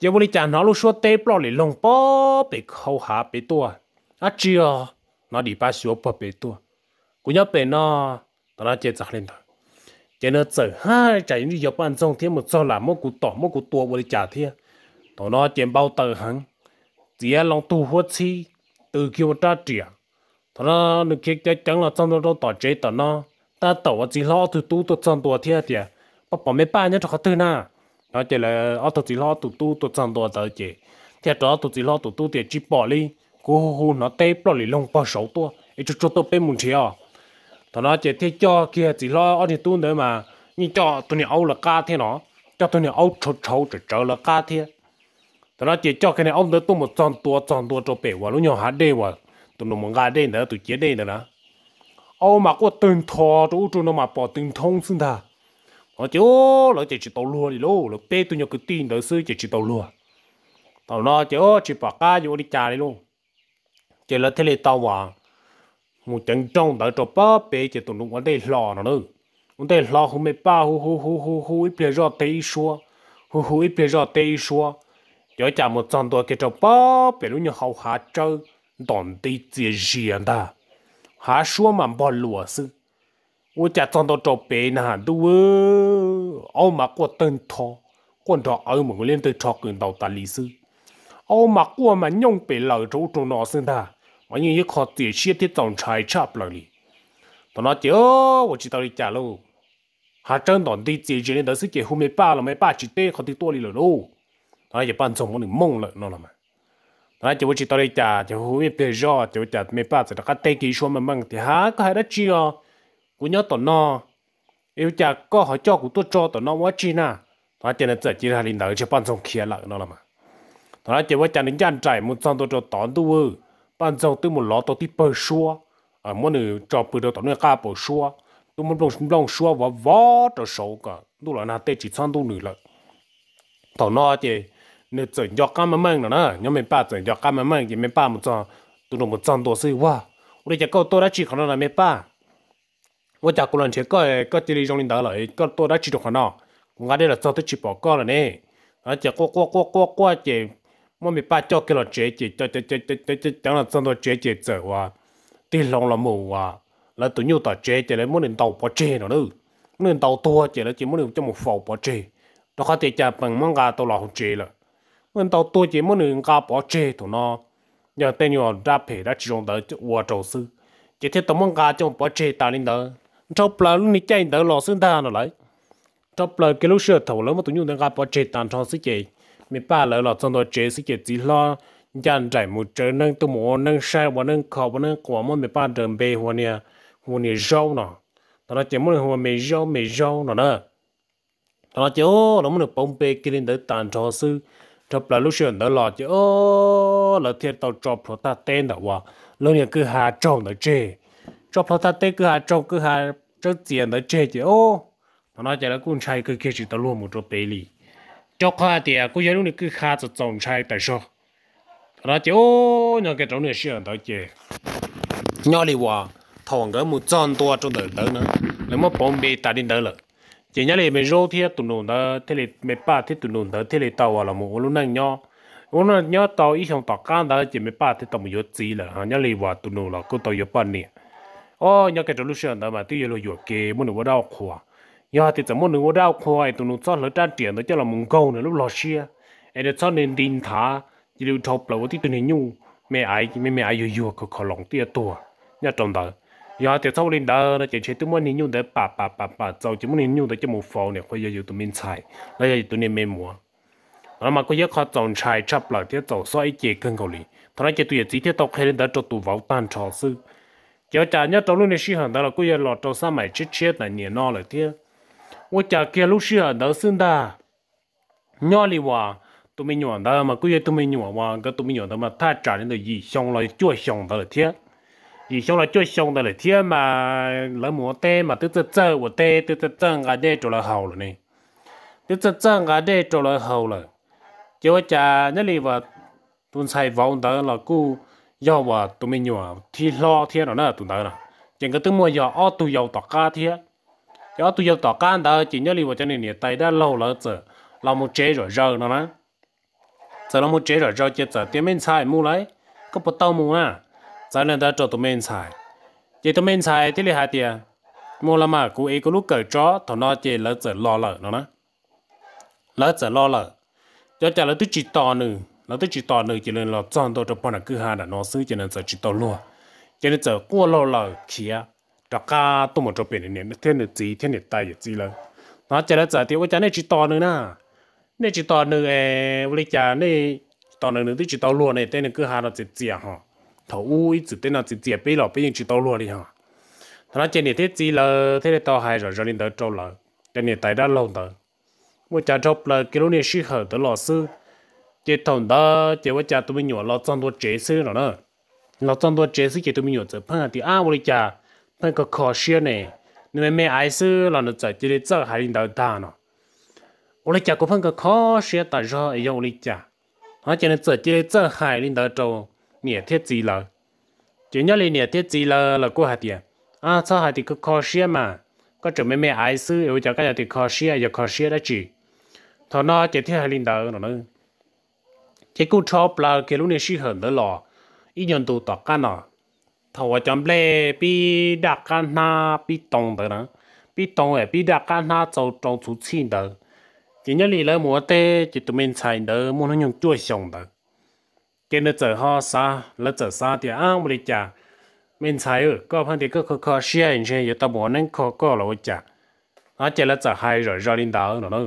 chị bố đi chàng nó lúc số tê bỏ lại lồng bỏ bị khâu hạ bị tua à chị à nó đi ba số bỏ bị tua cũng nhớ bị nó đó nó chị chắc linh thôi cho nên sợ ha chạy đi dọc ăn xong thêm một sau là một cụ tỏ một cụ tua vào đi trả thiên tỏ nó chém bao tờ hắn chỉ là lòng tu hốt chi từ khi một ta trẻ tỏ nó được kia chắc chắn là trong đó đâu tỏ chế tỏ nó ta tỏ chỉ lo từ tu tu trong tua thiên thì bắt bỏ mấy ba nhớ cho khó tư na nó chỉ là ở ờ, tỏ chỉ lo từ tu tu trong tua tờ chỉ thì đó tụ chỉ lo tụ tu thì chỉ bỏ đi cố hô hô nó tê bỏ lì lông bỏ sầu tua ít chút chút tôi bên muốn chia à tao nó chỉ thấy cho kia chỉ lo ở thì tuôn đấy mà nhưng cho tụi này âu là ca thế nó cho tụi này âu trâu trâu trở trở là ca thế tao nói chỉ cho cái này ông đó tụi một tròn tua tròn tua cho bể vào lúc nhỏ hạt đê vào tụi nó muốn gà đê nữa tụi chết đê nữa âu mà có từng thò tụi tụi nó mà bỏ từng thông xưng ta nó chứ nó chỉ chỉ tàu lùa đi lô nó bê tụi nhỏ cứ tin đó sư chỉ chỉ tàu lùa tao nói chứ chỉ bỏ cá vô đi trà đi luôn chỉ là thế này tàu vào một trận trong đã cho ba bé chỉ tụng lúc ở đây lo nó nữa ở đây lo không mấy ba hu hu hu hu hu, ít bia giờ thấy xua hu hu ít bia giờ thấy xua giờ chả một trận đó cái cho ba bé luôn như hậu hạ châu, đòn đi chỉ riêng đó, hạ xua mà bỏ lúa đó. วันนี้ยังยคอตี๋ยวเชี่ยที่ต้องชายชาบเลยลตอนนั้นเจ้าว่าจะต้องจ้าลูกหาเจ้าตอนที่เจเจนี่ต้องสิเกี่ยวไม่ป้าเราไม่ป้าจิตเต้ขอตีตัวลีเลยลูกตอนนั้นจะปั้นสมองหนึ่งมงเลยนั่นละมั้งตอนนั้นจะว่าจะต้องจ้าจะไม่เป็นยอดจะจ้าไม่ป้าจะต้องเตะกี่ชั่วมันมั่งที่หาก็ให้ได้จีอ๋อกูย้อนตอนนั้นเอวจ้าก็ให้เจ้ากูตัวจ้อตอนนั้นว่าจีน่ะตอนนั้นจะนั่งจีนฮาลินเดอร์จะปั้นสมองเคลียร์ละนั่นละมั้งตอนนั้นจะว่าจะนั่งจ้างใจมุ่งสร้ตัวจอตอนดูเออ bạn giàu tôi một lọ tôi tí bờ xua à muốn nữ cho bự đầu tao nuôi cá bờ xua tôi muốn lòng lòng xua và vó trò xấu cả tôi là na tê chỉ sang tôi nữ là tao nói chứ nè chuẩn giọt cá mà rồi nè, nhớ mình ba chuẩn giọt cá mà mang thì mình ba một tròn tôi nó một tròn đồ sư quá tôi chỉ có tôi đã chỉ khả năng là mình ba tôi chỉ có lần chỉ có cái chỉ lý trong linh đó lại có tôi đã chỉ được khả năng ngã đây là cho tôi chỉ bỏ cái rồi nè à chỉ có có có có có chỉ cái chế chế chế chế là là qua, lòng mù là tụi nhau ta chế chế lấy muốn lên tàu bỏ chế nó nữa muốn lên tàu tua chế là chỉ muốn lên cho một phẩu bỏ chế đó có thể chả bằng mang gà tàu lò chế là muốn tàu tua chế muốn lên gà bỏ chế tụi nó giờ tên nhau ra phê đã chỉ dùng tới uo trầu sư chỉ thế tàu mang gà trong bỏ chế ta lên đó trong bờ lúc này chạy tới lò xương ta nó lại trong bờ cái lúc xưa thầu lớn mà tụi nhau đang gà bỏ chế tàn trong sư chế mi ba lỡ lọt trong đó chế sĩ kiệt gì lo dàn giải một chế nâng tu mồ nâng sai và nâng khó và nâng quả mà mi ba đường bê hoa nè hoa nè rau nọ tao nói chỉ muốn hoa mì rau mì rau nọ đó tao nói chỉ ô nó muốn được bông bê kia đến tới tàn trò sư chụp là lúc chuyện đó lọt chỉ ô là thiệt tao chụp rồi ta tên đó wa lúc này cứ hà trồng đó chế chụp rồi ta tên cứ hà trồng cứ hà trước tiền đó chế chỉ ô tao nói chỉ là cũng chạy cứ kia chỉ ta luôn một chỗ bê li cho khoa thì cô giáo lúc này cứ khá cho chồng trai tại sao đó chứ ô nhỏ cái chỗ này sẽ đó chứ nhà đi qua thằng cái một trăm tua cho đời đời nữa nếu mà bom bị ta đi đời rồi chỉ nhà lại mình rô thì tụi nó đó thế là mình ba thì tụi nó đó thế là tàu là một lúc này nhỏ lúc này nhỏ tàu ít không tàu cá đó chỉ mình ba thì tàu một chút gì là nhà lại qua tụi nó là cô tàu một bao nhiêu ô nhà cái chỗ lúc xưa đó mà tiêu rồi vừa kê muốn được vào đâu khóa giờ thì chẳng muốn đừng có đau khoai tụi nó cho lỡ trang tiền đó cho là mông câu nữa lúc lò xia em đã cho nên đình thả chỉ được thọc là có tí tụi này nhung mẹ ai mẹ mẹ ai yêu yêu có khó lòng tia tua nhà trong đó giờ thì sau lên đó nó chỉ chơi tụi mình nhung để bà bà bà bà sau chỉ muốn nhung để cho một phòng này khoai yêu tụi mình xài lấy tụi này mẹ mua nó mà có nhớ khó trồng xài chắp lại tia trồng xoay chế cân cầu lì thằng này chỉ tụi chỉ tia tóc hay lên cho tụi vào tan trò sư giờ trả nhớ trong lúc này xí hàng đó là có giờ lọt trong sa mày chết chết là nhiều no lại tia 我家 kia lúc xưa đỡ xương đa nhỏ li hòa tụi mình nhỏ đó mà cứ tụi mình nhỏ mà cái tụi mình đó mà tha trả đến được gì xong rồi chua xong đó là thiết gì xong rồi chua xong đó là thiết mà lỡ mùa tê mà tức tức chơi của tê tức tức chơi ngã đê chỗ rồi này tức tức chơi ngã đê chỗ là rồi chứ mà cha nhất li và tụi xài vòng đó là cứ do tụi mình nhỏ thì lo thiết đó là tụi đó là có tụi mua giờ tụi giàu tọt ca thiết cho tôi yêu tỏ can đó chỉ nhớ li cho trên này tay đã lâu lỡ giờ làm một chế rồi rơ nó nè giờ làm một chế rồi rơ chết giờ tiếng mình xài mua lấy có bắt tao mua à giờ nên đã cho tụi mình xài chỉ tụi mình xài thì li hai tiền mua làm mà cô ấy có lúc cởi chó thằng nó chỉ lỡ giờ lo lợ nó nè lỡ giờ lo lỡ cho chả là tôi chỉ to nữa là tôi chỉ to nữa chỉ nên là chọn tôi cho bọn là cứ hai là nó ซื้ cho nên giờ chỉ to luôn cho nên giờ qua lo lỡ kia đặc ca tôm một chỗ biển này nó thiên được gì thiên được tay được gì là nó chả là giờ thì ôi chả nên chỉ to nữa na nên chỉ to nữa ấy với chả nên to nữa nữa thì chỉ to luôn này thế là cứ hà nó chỉ chỉ ha thầu ui chỉ tên là chỉ chỉ bây giờ bây giờ chỉ to luôn đi hả nó trên này thế gì là thế là to hay rồi rồi nên tới trâu là trên này tại đã lâu rồi. một chả trâu là cái lúc này sư hở tới lò sư chế thằng đó chế vợ cha tụi mình nhỏ lò trong đồ chế sư rồi nữa lò trong đồ chế sư chế tụi mình nhỏ tới phăng thì à với lý chả 但个可惜呢，你们没爱是让你在这里走还领导大呢。我来讲过分个可惜，但是也要我来讲，他讲你在这里走还领导做年贴子了，就要你年贴子了了过下点，啊，走下点个可惜嘛，个准备没爱是有讲个有点可惜，有可惜的只，他那这天还领导了呢，这个钞票给路那是很的了，一年都打干了。thầu chấm lệ bị đặt cả na bị tông đó nữa bị tông ấy bị đặt cả na châu châu chú chi đó chỉ nhớ lì lỡ mùa tê chỉ tụi mình xài đó muốn nó dùng chuối xong đó cái nó chờ ho xa lỡ chờ xa thì ăn một lì chả mình xài ở có phần thì cứ khó khó xia hình xe giờ tao muốn nên khó khó là chả nó chỉ là chờ hai rồi rồi lên đó nữa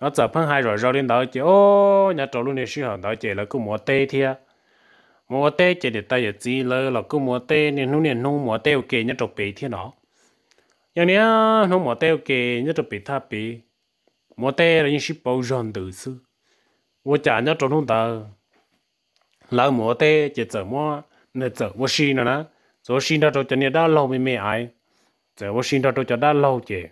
nó chờ phần hai rồi rồi lên đó chỉ ô nhà trâu luôn này xí hàng đó chỉ là cứ mùa tê thiệt mua tê chỉ để tay ở gì lơ là cứ mua tê nên nó nên nung mua tê ok nhất trộn bì thế nó giờ nè nung mua tê ok nhất trộn bì tha bì mua tê là những ship bao giòn từ xưa mua trả nhất trộn nung tờ lỡ mua tê chỉ chở mua nên chở mua xin nữa nè rồi xin đó trộn cho nên đã lâu mới mẹ ai chở mua xin đó trộn cho đã lâu chứ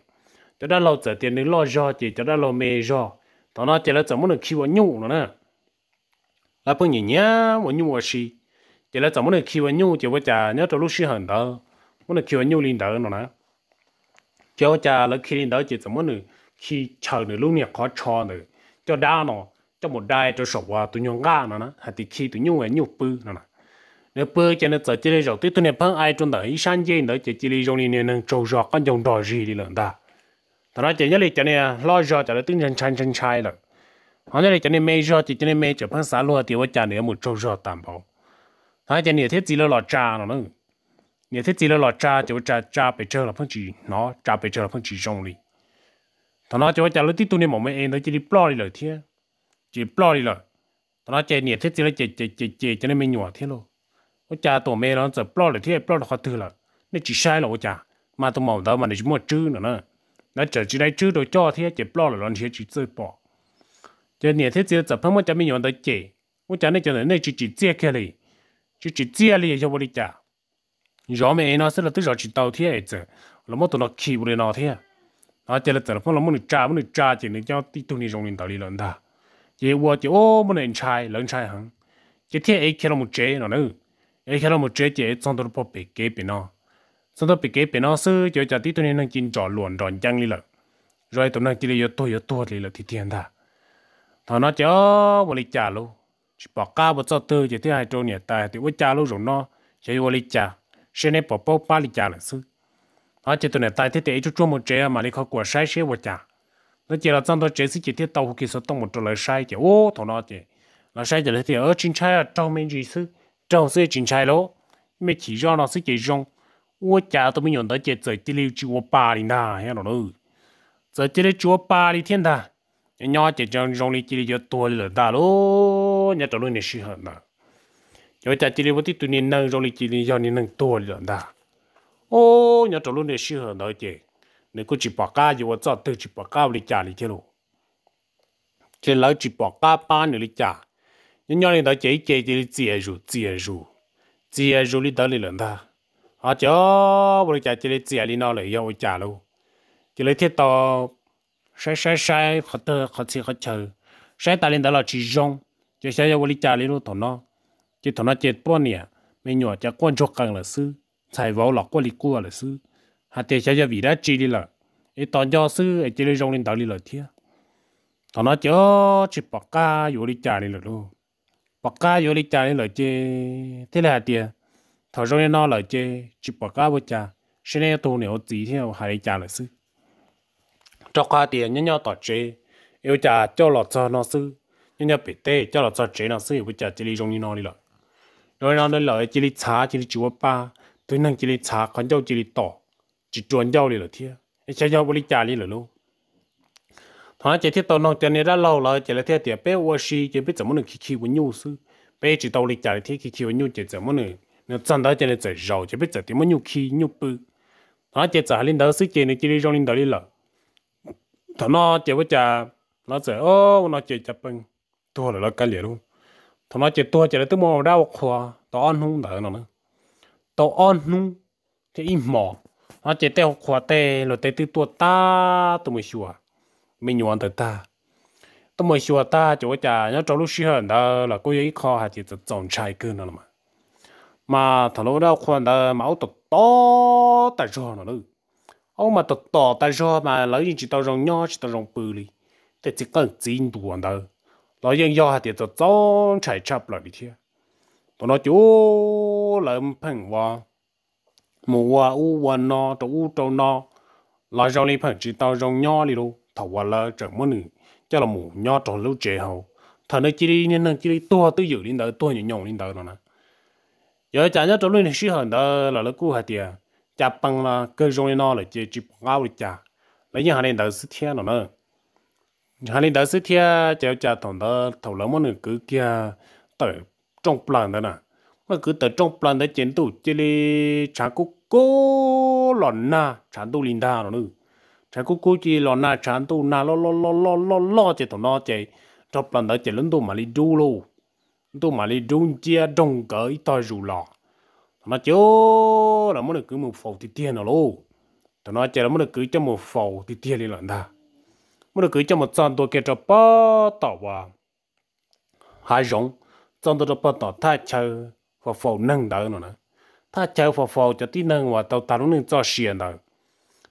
cho đã lâu chở tiền nên lo do chứ cho đã lâu mẹ do tao nói chỉ là chở muốn được khi vào nhung nữa nè là bông nhỉ nhá mà nhung hoa xí chỉ là chúng nó khi mà nhung chỉ với cha nhớ trong lúc xí hận đó muốn là khi mà nhung linh đó nó nè cho cha là khi linh đó chỉ chúng nó khi chờ nữa lúc này khó cho nữa cho đa nó cho một đai cho sổ qua tụi nhung ga nè hay thì khi tụi nhung là bự nè nếu bự cho nên giờ chỉ là rồi tụi tụi này ai trong đó ý sáng gì nữa chỉ chỉ là trong này nên trâu con dòng đòi gì đi lần ta đó chỉ nhớ là cho nên lo rọt cho nó tính chân chân chân chai rồi hắn nói là cho nên mấy giờ thì cho nên mấy chụp hàng xã luôn thì vợ chán này một trâu giờ tạm bảo họ cho nên thế gì là lọ trà nó nữa nên thế gì là lọ trà thì vợ trà trà bị chơi là phong chỉ nó trà bị chơi là phong chỉ rong đi thằng nó cho vợ trả lúc tí tôi này mong mấy em nó chỉ đi plo đi lời thế chỉ plo đi lời thằng nó chơi nên thế gì là chơi chơi chơi chơi cho nên mấy nhỏ thế luôn vợ trả tổ mẹ nó giờ plo lời thế plo là khó thứ là nên chỉ sai là vợ trả mà tụi mày đó mà để chúng mua chứ nữa nè nó chờ chỉ đây chứ tôi cho thế chỉ plo rồi nó thế chỉ chơi bỏ cho nên thế giờ tập phong mới cho mình nhận được chế 我讲你讲的那就直接开嘞，就直接嘞，要不你讲，要么那是了都要去倒贴一子，那么多那欺负的那天，那接了这了，那么你扎，么你扎进你叫地图里容忍道理了他，结果就哦么能拆，能拆行，这天一看那么窄了呢，一看那么窄，这上头不被给别呢，上头被给别呢是就叫地图里能进着乱乱讲哩了，然后都能给你要多要多哩了，天天他。thằng nó chó vô lý trả luôn chỉ bỏ cá bỏ cho tư chỉ thứ hai trâu nhẹ tài thì vô trả luôn rồi nó chỉ vô lý trả sẽ nên bỏ bỏ ba lý trả là sư nó chỉ tụi này tài thế thì chút chút một trẻ à mà đi khó quả sai sẽ vô trả nó chỉ là trong đó trẻ sĩ chỉ thiết tàu kia số tông một trâu lời sai chỉ ô thằng nó chỉ là sai chỉ là thì ở chính à, trai ở trong mình gì sư trong sư chính trai luôn mấy chỉ do nó sư chỉ dùng, vô trả tôi mới nhận tới chỉ chỉ tiêu chỉ vô ba đi na hay là nó giờ chỉ tiêu ba đi thiên đàng nhỏ chỉ trong trong lý chỉ cho tôi là ta lô nhà tôi luôn là sử hơn đó rồi ta chỉ một tí tôi nên nâng trong lý chỉ cho nên nâng tôi là ta ô nhà tôi luôn là sử hơn đó chứ nếu cứ chỉ bỏ cá thì tôi cho tôi chỉ bỏ cá lý trả đi chứ luôn chỉ lấy chỉ bỏ cá ba nữa lý trả nhưng nhỏ này đó chỉ chỉ chỉ chỉ ru chỉ ru chỉ ru lý tới lý là ta à chớ bây giờ chỉ lý chỉ lý nó lại yêu trả luôn chỉ lấy thiết to sai sai sai khó tơ khó xì khó chờ sai ta lên đó là chỉ rong chỉ sai vào lý trả lên luôn thằng nó chỉ thằng nó chết bao nè mình nhỏ chỉ quan chốt càng là sư xài vào lọc quan lý cua là sư hạt tiền sai vào vì đã chỉ đi là ấy toàn do sư ấy chỉ lấy rong lên đó đi là thiệt thằng nó chỉ chỉ bạc ca vào lý trả lý luôn bạc ca vào lý trả lý là chứ thế là tiền thằng rong lên nó là chứ chỉ bạc ca vô trả xin em tu nếu gì thì hai lý trả là sư cho qua tiền nhớ nhớ tỏ chế yêu chả cho lọt cho nó sư nhớ nhớ bị tê cho lọt cho chế nó sư yêu chả chỉ đi trong đi nó đi rồi rồi nó đến lời chỉ đi xá chỉ đi chúa ba tôi năng chỉ đi xá còn dâu chỉ đi tỏ chỉ chuẩn dâu đi rồi thiệt ai chơi dâu lý chả đi rồi luôn thằng chỉ thiết tao nó tiền này đã lâu rồi chỉ là thiết tiền bé ô xí chỉ biết 怎么能 khí khí với nhau sư bé chỉ tao đi chả đi thiết khí khí với nhau chỉ 怎么能 nó chân đó chỉ là chỉ giàu chỉ biết chỉ điểm với nhau khí nhau bự thằng chỉ trả linh đó sư chỉ này chỉ đi trong linh đó đi rồi thằng nó chỉ với cha nó sẽ ô nó chỉ chấp bằng tua là nó cái liền luôn thằng nó chỉ tua chỉ là tới mò đau khóa tao ăn hung đỡ nó nữa tao ăn hung thì im mò nó chỉ tao khóa tê rồi tê tư tua ta tôi mới xua mình nhuận tới ta tôi mới xua ta chỉ với cha nó trong lúc xí hơn đó là cô ấy khó hay chỉ chọn trái cơ nó mà mà thằng nó đau khóa đó máu tụt to tại rồi nó nữa ông mà tọt tỏ ta do mà lấy những chỉ tao rong nho chỉ tao rong bự đi, thì chỉ cần chín đủ anh đâu nói riêng do hạt thì tao chọn chạy chập lại đi thế tao nói chú làm phẳng hoa mua u hoa no tao u tao no lại rong li phẳng chỉ tao rong nho đi luôn thầu hoa là chẳng muốn nữa cho là mua nho tao lâu chế hậu thằng nó chỉ đi nên nó chỉ đi tua tư dự đến đó tua nhỏ nhỏ đến đó rồi nè giờ chả nhớ trong luôn là sư hận đó là nó cú hạt tiền cha bằng là cơ rong nó là chỉ chỉ ngáo được cha lấy những hàng này đầu sức thiên rồi nữa hàng này đầu sức thiên cháu cha thằng đó thầu lớn món cứ kia tới trong plan đó nè mà cứ tới trong plan đó chiến tụ chỉ là chả cố cố lòn na chả tụ linh đa rồi nữa chả cố cố chỉ lòn na chả tụ na lo lo lo lo lo lo chỉ thằng nó chỉ trong plan đó chỉ lớn tụ mà đi đu luôn tụ mà đi đu chia đông cỡ to rủ lọ nó chỗ là muốn được cứ một phẩu thì tiền nó lô tao nói chỉ là muốn được cứ cho một phẩu thì tiền đi lần ta muốn được cứ cho một trăm tôi kia cho ba tàu à hai giống trăm tôi cho ba tàu thay chơi và phẩu nâng đỡ nó nè, thay chơi và phẩu cho tí nâng và tàu tao nó nâng cho xiên đỡ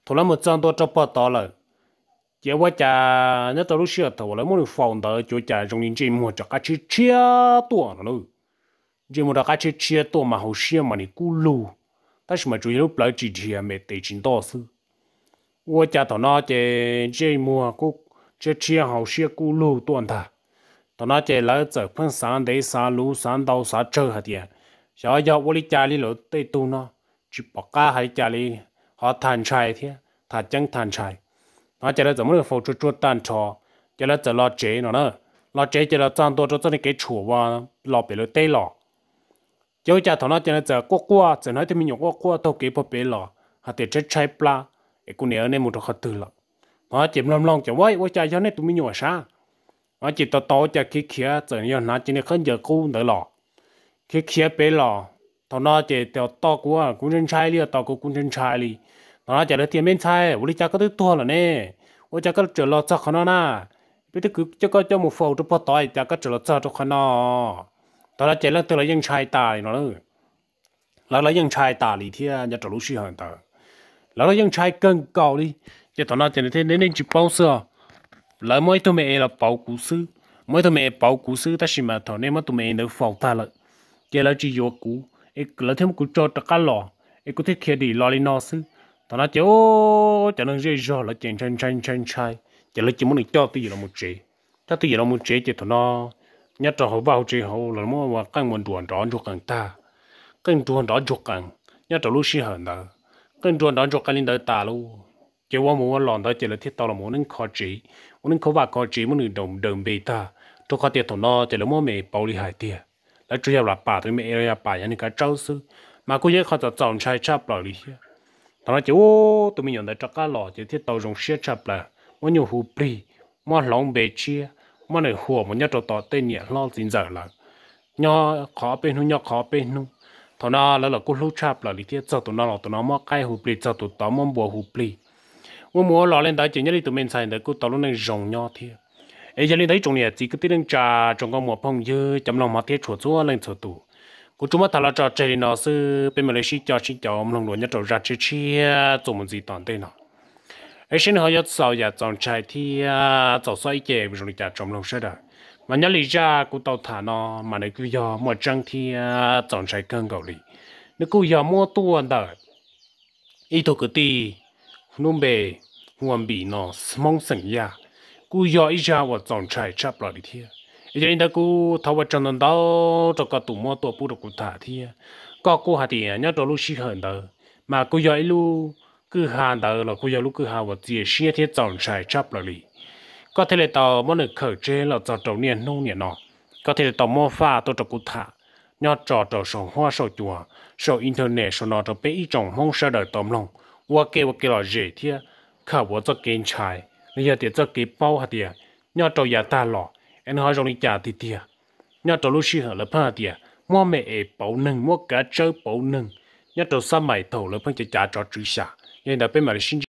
thôi là một trăm tôi cho ba tàu rồi chỉ qua cha nhớ tao lúc xưa tao là muốn được phẩu đỡ chỗ cha trong những chuyện mua cho cá chích chia tuồng nó luôn giờ mà các chế chia to mà hậu xia mà đi cú lù ta chỉ mà chủ yếu lại chỉ chia mẹ tệ chính to sư wo cha tao nó chế chế mua cú chế chia hậu xia cú lù tuần thà tao nó chế lại trở phân sáng để sáng lù sáng đầu sáng trơ hạt tiền giờ giờ wo đi cha đi lỡ tây tu nó chỉ bỏ cả hai cha đi họ thàn trai thế thàn chẳng thàn trai nó chế là 怎么能否出出单车 chế là 只老 chế nó 呢老 chế chế là 赚多就赚你给出哇老别了对了 cháu cha thằng nó cho nó giờ quá quá giờ nói thì mình nhổ quá quá tao kỹ bỏ bể lò hạt tiền chết cháy pla cái cô này ở đây một đồ khát từ lọ nó chỉ lom lom cháu vậy quá cha cho nên tụi mình nhậu xa, nó chỉ to to cho khi khía, giờ nhớ nó chỉ nên không giờ cú nữa lọ khi khía bể lò thằng nó chỉ tao to quá cũng chân cháy đi to cũng chân cháy đi nó chỉ là tiền bên cháy vô lý cha có thứ to là nè vô cha có trở lọ chắc nó na biết thứ cứ cho có cho một phẩu cho bỏ tay, cha có trở lọ chắc cho nó đó là chỉ là từ là dân trai tài nó đó là là dân trai tài thì thia nhà trò hàng tờ là là dân trai cân cầu đi giờ tao nói thế nên nên chỉ bao giờ là mỗi tụi mẹ là bảo cụ sư mỗi tụi mẹ bảo cụ sư ta chỉ mà thằng nên tụi mẹ nó phỏng ta lại giờ là chỉ vô cụ là thêm cụ cho tất cả lò ấy có thể kia đi lò lên nó sư tao nói chứ ô cho dễ dò là chèn chèn chèn chèn chai giờ là chỉ muốn cho tôi là một chế ta tôi là một chế thì tao nhất trò hậu bao chỉ hậu là mua và căng một đuổi đó chuột càng ta cái đuổi đó chuột càng nhất trò lúc sinh hận đó cái đuổi đó chuột càng linh đời ta luôn chỉ qua muốn lòn đó chỉ là thiết tao là muốn nên khó chỉ muốn nên khó bà khó chỉ muốn được đồng đồng bề ta tôi có tiền thằng nó chỉ là mua mẹ bảo lý hải tiền là chủ yếu là bà tôi mẹ area bà nhà này cái trâu sư mà cô ấy khó cho chọn trai chắp lại lý hết thằng nó chỉ ô tụi mình nhận được chắc cả lọ chỉ thiết tao dùng xe chắp là muốn nhiều hụp bì muốn lòng bề chia mà này hùa mà nhớ trò tỏ tên nhẹ lo dính giờ là nhớ khó bên nu nhớ khó bên nu thằng nào là là cô lúc chạp là lý thiết cho tụi nó là tụi nó mắc cái hụp lì cho tụi tao mắm bùa hụp lì mua mua lò lên đó chỉ nhớ đi tụi mình xài để cô tao lúc này rồng nhau thiệt ấy giờ lên đấy trồng nhẹ chỉ có tiếng trà trong con mùa phong dư chấm lòng mà thiết chuột chúa lên chuột tụ cô chú mất thằng là trò chơi nó sư bên mà lấy xí cho xí cho ông lòng đồ nhớ trò ra chơi chơi, tụi à, mình gì toàn tên nào ấy xin hỏi yết sau giờ chọn trái thì chọn à, xoay kề rồi cả trồng lâu sẽ được mà nhớ lý ra cũng tàu thả nó mà nó cứ giờ một trăng thì à, chọn trái cân cầu lý nếu cứ giờ mua tu anh được ít thôi cứ đi nôm bề huống bị nó mong sừng ya cứ giờ ít ra và chọn trái chắp lại đi thiệt ít giờ ta cứ thâu vào trong đó cho cái tụ mua tu bù được cụ thả thiệt có cô hạt thì à, nhớ đó lúc xí hơn đời mà cứ giờ ít lúc cứ hà đỡ là cứ lúc cứ hà vật gì xia thế chọn xài chấp là lì có thể là tàu mỗi lần khởi chế là cho tàu niên nông niên nọ có thể là tàu mua pha tôi cho cụ thả nhớ trò trò sổ hoa sổ chùa sổ internet sổ nọ cho bé ít trồng mong sợ đời tôm lòng qua kia qua kia là gì thế khảo vợ cho kiến trái bây giờ thì cho kế bao hạt tiền nhớ trò nhà ta lọ em hỏi rồi đi trả thì tiền nhớ trò lúc xưa là pha tiền mua mẹ ế bảo nâng mua cá chơi bảo nâng nhớ trò sao mày thầu là phải trả cho trước xả 你那边买的新机？